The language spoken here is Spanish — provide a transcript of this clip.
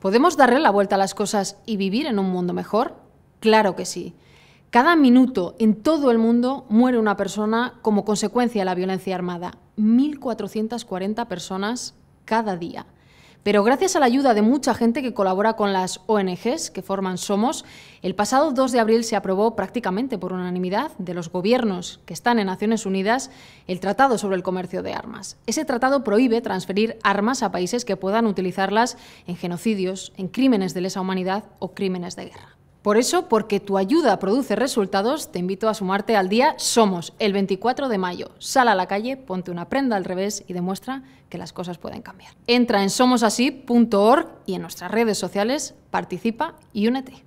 ¿Podemos darle la vuelta a las cosas y vivir en un mundo mejor? Claro que sí. Cada minuto en todo el mundo muere una persona como consecuencia de la violencia armada. 1.440 personas cada día. Pero gracias a la ayuda de mucha gente que colabora con las ONGs que forman Somos, el pasado 2 de abril se aprobó prácticamente por unanimidad de los gobiernos que están en Naciones Unidas el Tratado sobre el Comercio de Armas. Ese tratado prohíbe transferir armas a países que puedan utilizarlas en genocidios, en crímenes de lesa humanidad o crímenes de guerra. Por eso, porque tu ayuda produce resultados, te invito a sumarte al día Somos, el 24 de mayo. Sal a la calle, ponte una prenda al revés y demuestra que las cosas pueden cambiar. Entra en somosasí.org y en nuestras redes sociales, participa y únete.